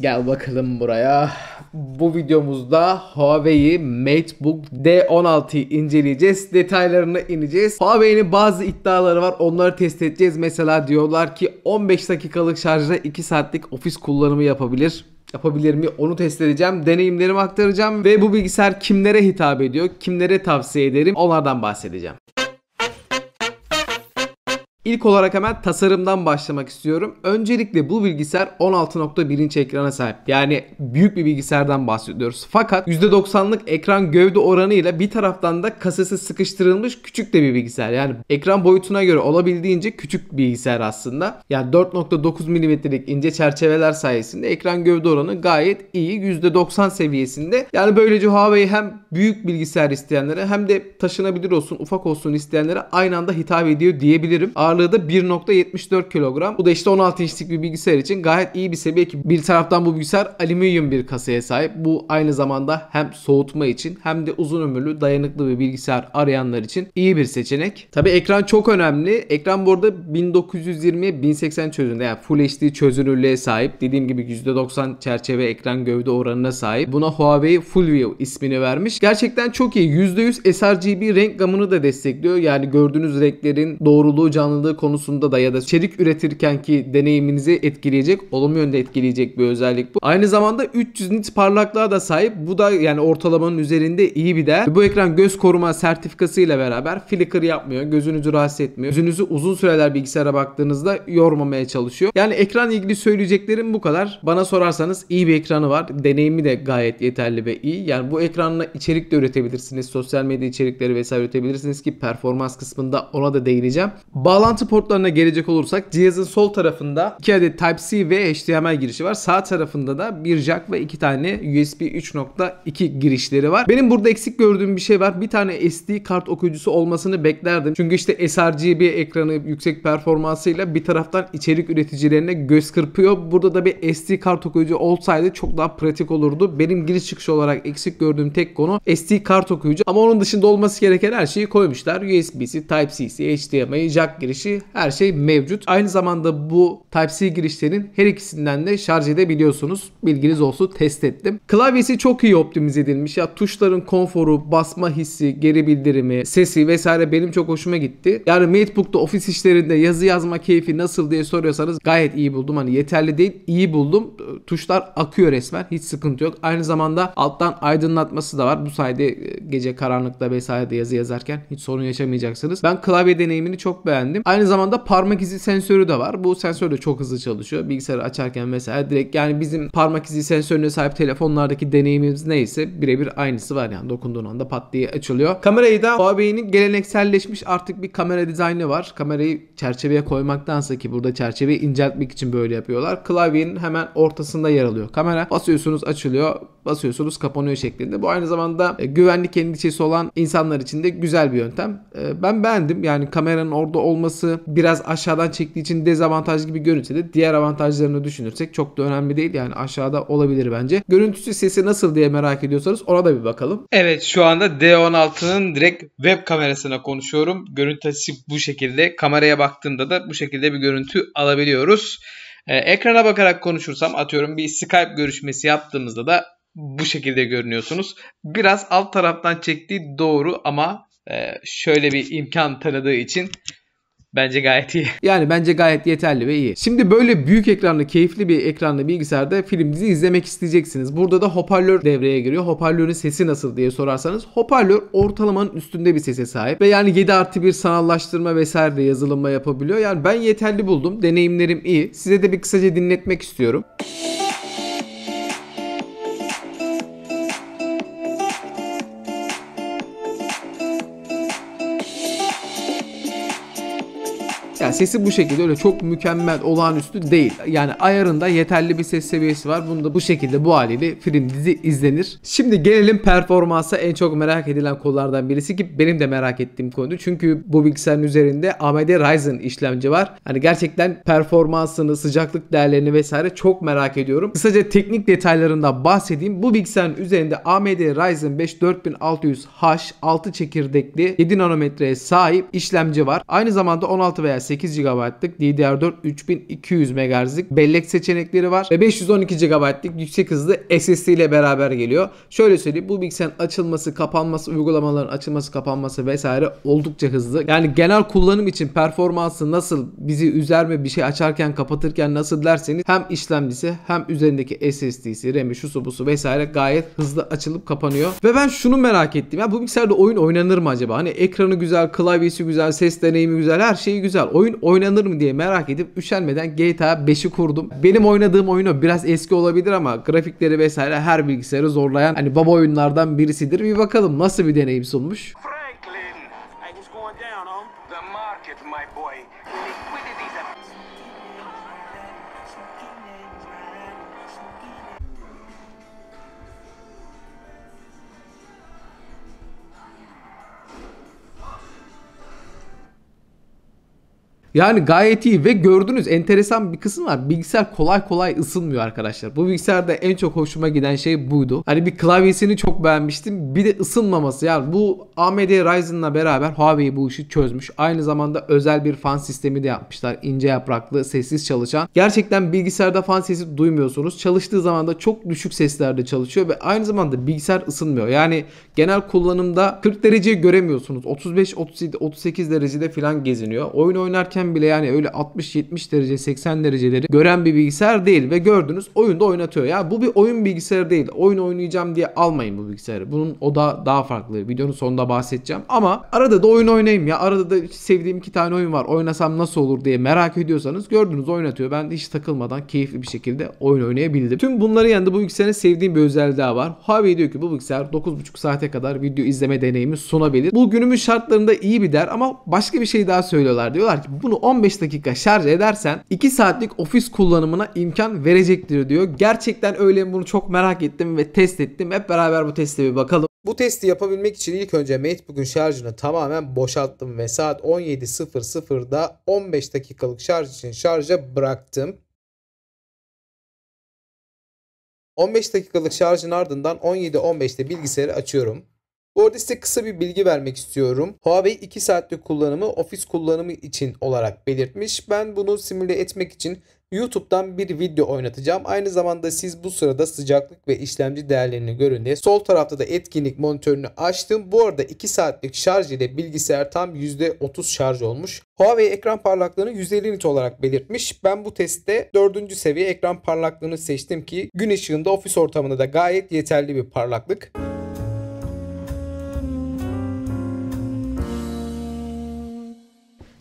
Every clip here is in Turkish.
Gel bakalım buraya. Bu videomuzda Huawei MateBook D16'yı inceleyeceğiz. Detaylarına ineceğiz. Huawei'nin bazı iddiaları var. Onları test edeceğiz. Mesela diyorlar ki 15 dakikalık şarjla 2 saatlik ofis kullanımı yapabilir yapabilir mi onu test edeceğim. Deneyimlerimi aktaracağım ve bu bilgisayar kimlere hitap ediyor, kimlere tavsiye ederim onlardan bahsedeceğim. İlk olarak hemen tasarımdan başlamak istiyorum. Öncelikle bu bilgisayar 16.1 inç ekrana sahip. Yani büyük bir bilgisayardan bahsediyoruz. Fakat %90'lık ekran gövde oranıyla bir taraftan da kasası sıkıştırılmış küçük de bir bilgisayar. Yani ekran boyutuna göre olabildiğince küçük bir bilgisayar aslında. Yani 4.9 mm'lik ince çerçeveler sayesinde ekran gövde oranı gayet iyi. %90 seviyesinde. Yani böylece Huawei hem büyük bilgisayar isteyenlere hem de taşınabilir olsun, ufak olsun isteyenlere aynı anda hitap ediyor diyebilirim ağırlığı da 1.74 kilogram. Bu da işte 16 inçlik bir bilgisayar için gayet iyi bir seviye ki bir taraftan bu bilgisayar alüminyum bir kasaya sahip. Bu aynı zamanda hem soğutma için hem de uzun ömürlü dayanıklı bir bilgisayar arayanlar için iyi bir seçenek. Tabi ekran çok önemli. Ekran bu arada 1920 1080 çözünürlüğünde yani Full HD çözünürlüğe sahip. Dediğim gibi %90 çerçeve ekran gövde oranına sahip. Buna Huawei Full View ismini vermiş. Gerçekten çok iyi. %100 sRGB renk gamını da destekliyor. Yani gördüğünüz renklerin doğruluğu, canlılığı kullanıldığı konusunda da ya da içerik üretirken ki deneyiminizi etkileyecek, olumlu yönde etkileyecek bir özellik bu. Aynı zamanda 300 nit parlaklığa da sahip. Bu da yani ortalamanın üzerinde iyi bir değer. Bu ekran göz koruma sertifikası ile beraber flicker yapmıyor. Gözünüzü rahatsız etmiyor. Gözünüzü uzun süreler bilgisayara baktığınızda yormamaya çalışıyor. Yani ekran ilgili söyleyeceklerim bu kadar. Bana sorarsanız iyi bir ekranı var. Deneyimi de gayet yeterli ve iyi. Yani bu ekranla içerik de üretebilirsiniz. Sosyal medya içerikleri vesaire üretebilirsiniz ki performans kısmında ona da değineceğim. Bağlantı Bağlantı portlarına gelecek olursak cihazın sol tarafında 2 adet Type-C ve HDMI girişi var. Sağ tarafında da bir jack ve 2 tane USB 3.2 girişleri var. Benim burada eksik gördüğüm bir şey var. Bir tane SD kart okuyucusu olmasını beklerdim. Çünkü işte sRGB ekranı yüksek performansıyla bir taraftan içerik üreticilerine göz kırpıyor. Burada da bir SD kart okuyucu olsaydı çok daha pratik olurdu. Benim giriş çıkış olarak eksik gördüğüm tek konu SD kart okuyucu ama onun dışında olması gereken her şeyi koymuşlar. usb Type-C'si, HDMI, jack girişi girişi her şey mevcut. Aynı zamanda bu Type-C girişlerin her ikisinden de şarj edebiliyorsunuz. Bilginiz olsun test ettim. Klavyesi çok iyi optimize edilmiş. Ya tuşların konforu, basma hissi, geri bildirimi, sesi vesaire benim çok hoşuma gitti. Yani MateBook'ta ofis işlerinde yazı yazma keyfi nasıl diye soruyorsanız gayet iyi buldum. Hani yeterli değil iyi buldum. Tuşlar akıyor resmen. Hiç sıkıntı yok. Aynı zamanda alttan aydınlatması da var. Bu sayede e, gece karanlıkta vesaire de yazı yazarken hiç sorun yaşamayacaksınız. Ben klavye deneyimini çok beğendim. Aynı zamanda parmak izi sensörü de var. Bu sensör de çok hızlı çalışıyor. Bilgisayarı açarken mesela direkt yani bizim parmak izi sensörüne sahip telefonlardaki deneyimimiz neyse birebir aynısı var yani dokunduğun anda pat diye açılıyor. Kamerayı da Huawei'nin gelenekselleşmiş artık bir kamera dizaynı var. Kamerayı çerçeveye koymaktansa ki burada çerçeveyi inceltmek için böyle yapıyorlar. Klavyenin hemen ortasında yer alıyor kamera. Basıyorsunuz açılıyor, basıyorsunuz kapanıyor şeklinde. Bu aynı zamanda e, güvenlik endişesi olan insanlar için de güzel bir yöntem. E, ben beğendim yani kameranın orada olması olması biraz aşağıdan çektiği için dezavantaj gibi görünse de diğer avantajlarını düşünürsek çok da önemli değil. Yani aşağıda olabilir bence. Görüntüsü sesi nasıl diye merak ediyorsanız ona da bir bakalım. Evet şu anda D16'nın direkt web kamerasına konuşuyorum. Görüntü açısı bu şekilde. Kameraya baktığımda da bu şekilde bir görüntü alabiliyoruz. Ee, ekrana bakarak konuşursam atıyorum bir Skype görüşmesi yaptığımızda da bu şekilde görünüyorsunuz. Biraz alt taraftan çektiği doğru ama e, şöyle bir imkan tanıdığı için Bence gayet iyi. Yani bence gayet yeterli ve iyi. Şimdi böyle büyük ekranlı, keyifli bir ekranlı bilgisayarda film dizi izlemek isteyeceksiniz. Burada da hoparlör devreye giriyor. Hoparlörün sesi nasıl diye sorarsanız hoparlör ortalamanın üstünde bir sese sahip. Ve yani 7 artı bir sanallaştırma vesaire de yazılımla yapabiliyor. Yani ben yeterli buldum. Deneyimlerim iyi. Size de bir kısaca dinletmek istiyorum. Yani sesi bu şekilde öyle çok mükemmel olağanüstü değil. Yani ayarında yeterli bir ses seviyesi var. Bunu da bu şekilde bu haliyle film dizi izlenir. Şimdi gelelim performansa en çok merak edilen konulardan birisi ki benim de merak ettiğim konu. Çünkü bu bilgisayarın üzerinde AMD Ryzen işlemci var. Hani gerçekten performansını, sıcaklık değerlerini vesaire çok merak ediyorum. Kısaca teknik detaylarından bahsedeyim. Bu bilgisayarın üzerinde AMD Ryzen 5 4600H 6 çekirdekli 7 nanometreye sahip işlemci var. Aynı zamanda 16 veya 8 8 GB'lık DDR4 3200 MHz'lik bellek seçenekleri var ve 512 GB'lık yüksek hızlı SSD ile beraber geliyor. Şöyle söyleyeyim bu bilgisayarın açılması, kapanması, uygulamaların açılması, kapanması vesaire oldukça hızlı. Yani genel kullanım için performansı nasıl bizi üzer mi bir şey açarken kapatırken nasıl derseniz hem işlemcisi hem üzerindeki SSD'si, RAM'i, şusu busu vesaire gayet hızlı açılıp kapanıyor. Ve ben şunu merak ettim. Ya bu bilgisayarda oyun oynanır mı acaba? Hani ekranı güzel, klavyesi güzel, ses deneyimi güzel, her şeyi güzel. Oyun oyun oynanır mı diye merak edip üşenmeden GTA 5'i kurdum. Benim oynadığım oyunu biraz eski olabilir ama grafikleri vesaire her bilgisayarı zorlayan hani baba oyunlardan birisidir. Bir bakalım nasıl bir deneyim sunmuş. Yani gayet iyi ve gördünüz enteresan bir kısım var. Bilgisayar kolay kolay ısınmıyor arkadaşlar. Bu bilgisayarda en çok hoşuma giden şey buydu. Hani bir klavyesini çok beğenmiştim. Bir de ısınmaması. Yani bu AMD Ryzen'la beraber Huawei bu işi çözmüş. Aynı zamanda özel bir fan sistemi de yapmışlar. İnce yapraklı, sessiz çalışan. Gerçekten bilgisayarda fan sesi duymuyorsunuz. Çalıştığı zaman da çok düşük seslerde çalışıyor ve aynı zamanda bilgisayar ısınmıyor. Yani genel kullanımda 40 dereceyi göremiyorsunuz. 35, 37, 38 derecede falan geziniyor. Oyun oynarken görsen bile yani öyle 60-70 derece 80 dereceleri gören bir bilgisayar değil ve gördünüz oyunda oynatıyor. Ya bu bir oyun bilgisayarı değil. Oyun oynayacağım diye almayın bu bilgisayarı. Bunun o da daha farklı. Videonun sonunda bahsedeceğim. Ama arada da oyun oynayayım ya. Arada da sevdiğim iki tane oyun var. Oynasam nasıl olur diye merak ediyorsanız gördünüz oynatıyor. Ben hiç takılmadan keyifli bir şekilde oyun oynayabildim. Tüm bunları yanında bu bilgisayarın sevdiğim bir özelliği daha var. Huawei diyor ki bu bilgisayar 9,5 saate kadar video izleme deneyimi sunabilir. Bu günümüz şartlarında iyi bir der ama başka bir şey daha söylüyorlar. Diyorlar ki bu bunu 15 dakika şarj edersen 2 saatlik ofis kullanımına imkan verecektir diyor. Gerçekten öyle bunu çok merak ettim ve test ettim. Hep beraber bu teste bir bakalım. Bu testi yapabilmek için ilk önce MateBook'un şarjını tamamen boşalttım ve saat 17.00'da 15 dakikalık şarj için şarja bıraktım. 15 dakikalık şarjın ardından 17.15'te bilgisayarı açıyorum. Bu arada size kısa bir bilgi vermek istiyorum. Huawei 2 saatlik kullanımı ofis kullanımı için olarak belirtmiş. Ben bunu simüle etmek için YouTube'dan bir video oynatacağım. Aynı zamanda siz bu sırada sıcaklık ve işlemci değerlerini görün diye sol tarafta da etkinlik monitörünü açtım. Bu arada 2 saatlik şarj ile bilgisayar tam %30 şarj olmuş. Huawei ekran parlaklığını 150 nit olarak belirtmiş. Ben bu testte 4. seviye ekran parlaklığını seçtim ki gün ışığında ofis ortamında da gayet yeterli bir parlaklık.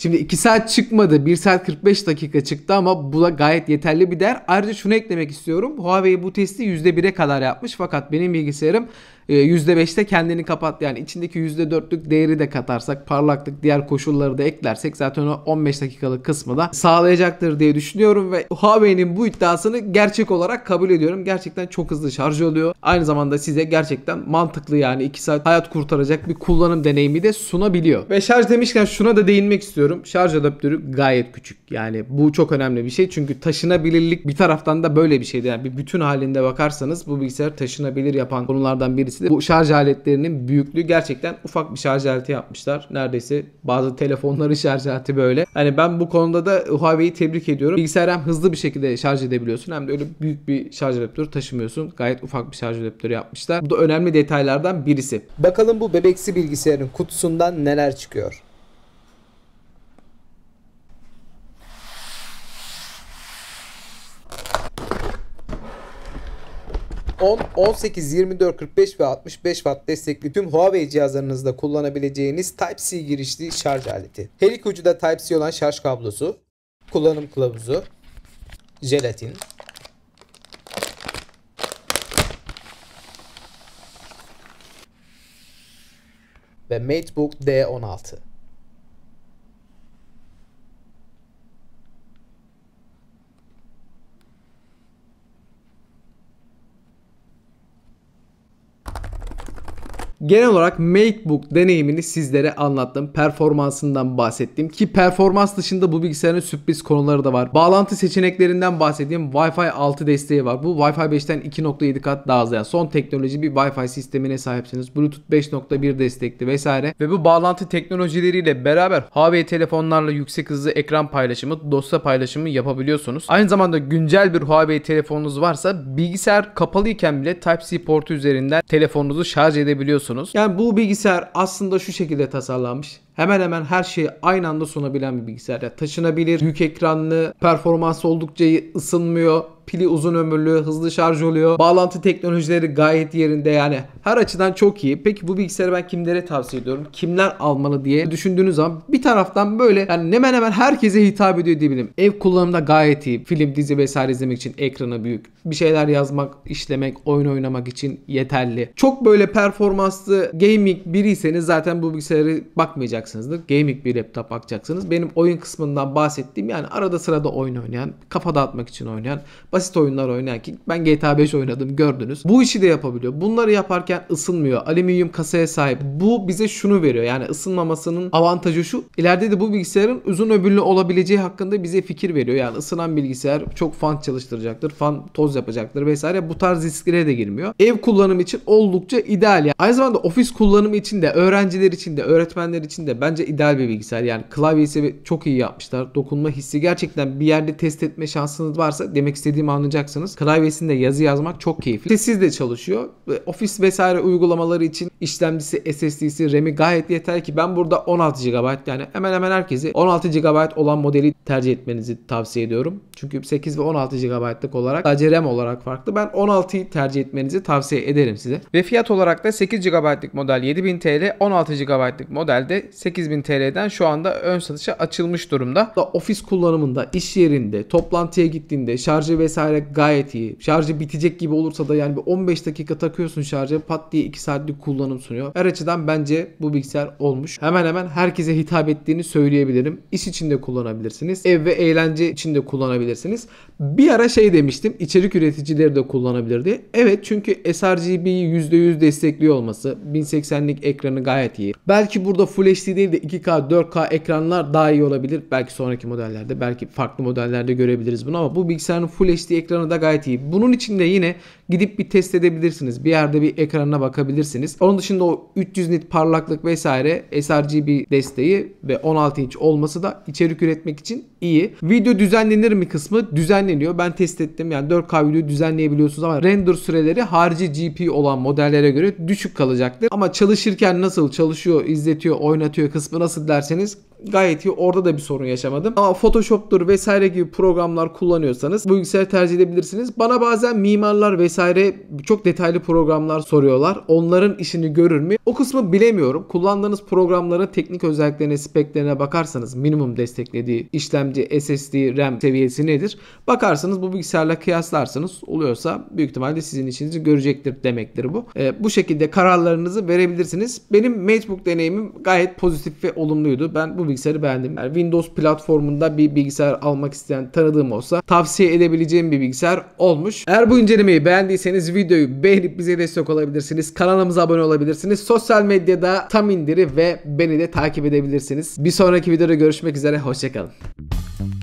Şimdi 2 saat çıkmadı. 1 saat 45 dakika çıktı ama bu da gayet yeterli bir değer. Ayrıca şunu eklemek istiyorum. Huawei bu testi %1'e kadar yapmış fakat benim bilgisayarım %5'te ee, kendini kapat yani içindeki %4'lük değeri de katarsak parlaklık diğer koşulları da eklersek zaten o 15 dakikalık kısmı da sağlayacaktır diye düşünüyorum ve Huawei'nin bu iddiasını gerçek olarak kabul ediyorum. Gerçekten çok hızlı şarj oluyor. Aynı zamanda size gerçekten mantıklı yani 2 saat hayat kurtaracak bir kullanım deneyimi de sunabiliyor. Ve şarj demişken şuna da değinmek istiyorum. Şarj adaptörü gayet küçük. Yani bu çok önemli bir şey. Çünkü taşınabilirlik bir taraftan da böyle bir şeydi. Yani bir bütün halinde bakarsanız bu bilgisayar taşınabilir yapan konulardan birisi birincisi bu şarj aletlerinin büyüklüğü gerçekten ufak bir şarj aleti yapmışlar. Neredeyse bazı telefonların şarj aleti böyle. Hani ben bu konuda da Huawei'yi tebrik ediyorum. Bilgisayar hem hızlı bir şekilde şarj edebiliyorsun hem de öyle büyük bir şarj adaptörü taşımıyorsun. Gayet ufak bir şarj adaptörü yapmışlar. Bu da önemli detaylardan birisi. Bakalım bu bebeksi bilgisayarın kutusundan neler çıkıyor. 10, 18, 24, 45 ve 65 watt destekli tüm Huawei cihazlarınızda kullanabileceğiniz Type-C girişli şarj aleti. Her iki ucu Type-C olan şarj kablosu, kullanım kılavuzu, jelatin, ve MateBook D16. Genel olarak MacBook deneyimini sizlere anlattım. Performansından bahsettim. Ki performans dışında bu bilgisayarın sürpriz konuları da var. Bağlantı seçeneklerinden bahsedeyim. Wi-Fi 6 desteği var. Bu Wi-Fi 5'ten 2.7 kat daha hızlı. Yani son teknoloji bir Wi-Fi sistemine sahipsiniz. Bluetooth 5.1 destekli vesaire. Ve bu bağlantı teknolojileriyle beraber Huawei telefonlarla yüksek hızlı ekran paylaşımı, dosya paylaşımı yapabiliyorsunuz. Aynı zamanda güncel bir Huawei telefonunuz varsa bilgisayar kapalıyken bile Type-C portu üzerinden telefonunuzu şarj edebiliyorsunuz sunuyorsunuz. Yani bu bilgisayar aslında şu şekilde tasarlanmış hemen hemen her şeyi aynı anda sunabilen bir bilgisayar. Yani taşınabilir, büyük ekranlı, performans oldukça iyi, ısınmıyor. Pili uzun ömürlü, hızlı şarj oluyor. Bağlantı teknolojileri gayet yerinde yani. Her açıdan çok iyi. Peki bu bilgisayarı ben kimlere tavsiye ediyorum? Kimler almalı diye düşündüğünüz zaman bir taraftan böyle yani hemen hemen herkese hitap ediyor diyebilirim. Ev kullanımda gayet iyi. Film, dizi vesaire izlemek için ekranı büyük. Bir şeyler yazmak, işlemek, oyun oynamak için yeterli. Çok böyle performanslı gaming biriyseniz zaten bu bilgisayarı bakmayacaksınızdır. Gaming bir laptop bakacaksınız. Benim oyun kısmından bahsettiğim yani arada sırada oyun oynayan, kafa dağıtmak için oynayan, basit oyunlar oynayan ki ben GTA 5 oynadım gördünüz. Bu işi de yapabiliyor. Bunları yaparken ısınmıyor. Alüminyum kasaya sahip. Bu bize şunu veriyor. Yani ısınmamasının avantajı şu. İleride de bu bilgisayarın uzun ömürlü olabileceği hakkında bize fikir veriyor. Yani ısınan bilgisayar çok fan çalıştıracaktır. Fan toz yapacaktır vesaire. Bu tarz risklere de girmiyor. Ev kullanımı için oldukça ideal. Yani aynı zamanda ofis kullanımı için de öğrenciler için de öğretmenler için de bence ideal bir bilgisayar. Yani klavyesi çok iyi yapmışlar. Dokunma hissi gerçekten bir yerde test etme şansınız varsa demek istediğim olduğumu anlayacaksınız. Klavyesinde yazı yazmak çok keyifli. Sessiz de çalışıyor. Ofis vesaire uygulamaları için işlemcisi, SSD'si, RAM'i gayet yeter ki ben burada 16 GB yani hemen hemen herkesi 16 GB olan modeli tercih etmenizi tavsiye ediyorum. Çünkü 8 ve 16 GB'lık olarak sadece RAM olarak farklı. Ben 16'yı tercih etmenizi tavsiye ederim size. Ve fiyat olarak da 8 GB'lık model 7000 TL, 16 GB'lık de 8000 TL'den şu anda ön satışa açılmış durumda. ofis kullanımında, iş yerinde, toplantıya gittiğinde, şarjı vesaire vesaire gayet iyi. Şarjı bitecek gibi olursa da yani bir 15 dakika takıyorsun şarjı, pat diye 2 saatlik kullanım sunuyor. Her açıdan bence bu bilgisayar olmuş. Hemen hemen herkese hitap ettiğini söyleyebilirim. İş içinde kullanabilirsiniz. Ev ve eğlence içinde kullanabilirsiniz. Bir ara şey demiştim. içerik üreticileri de kullanabilir diye. Evet çünkü sRGB'yi %100 destekliyor olması. 1080'lik ekranı gayet iyi. Belki burada Full HD değil de 2K, 4K ekranlar daha iyi olabilir. Belki sonraki modellerde, belki farklı modellerde görebiliriz bunu ama bu bilgisayarın Full HD ekranı da gayet iyi. Bunun için de yine gidip bir test edebilirsiniz. Bir yerde bir ekranına bakabilirsiniz. Onun dışında o 300 nit parlaklık vesaire sRGB desteği ve 16 inç olması da içerik üretmek için iyi. Video düzenlenir mi kısmı düzenleniyor. Ben test ettim. Yani 4K video düzenleyebiliyorsunuz ama render süreleri harici GP olan modellere göre düşük kalacaktır. Ama çalışırken nasıl çalışıyor, izletiyor, oynatıyor kısmı nasıl derseniz gayet iyi. Orada da bir sorun yaşamadım. Ama Photoshop'tur vesaire gibi programlar kullanıyorsanız bu bilgisayarı tercih edebilirsiniz. Bana bazen mimarlar vesaire çok detaylı programlar soruyorlar. Onların işini görür mü? O kısmı bilemiyorum. Kullandığınız programlara teknik özelliklerine, speklerine bakarsanız minimum desteklediği işlemci, SSD, RAM seviyesi nedir? Bakarsanız bu bilgisayarla kıyaslarsınız. Oluyorsa büyük ihtimalle sizin işinizi görecektir demektir bu. E, bu şekilde kararlarınızı verebilirsiniz. Benim MacBook deneyimim gayet pozitif ve olumluydu. Ben bu bilgisayarı beğendim. Yani Windows platformunda bir bilgisayar almak isteyen tanıdığım olsa tavsiye edebileceğim bir bilgisayar olmuş. Eğer bu incelemeyi beğendiyseniz videoyu beğenip bize destek olabilirsiniz. Kanalımıza abone olabilirsiniz. Sosyal medyada tam indiri ve beni de takip edebilirsiniz. Bir sonraki videoda görüşmek üzere. Hoşçakalın.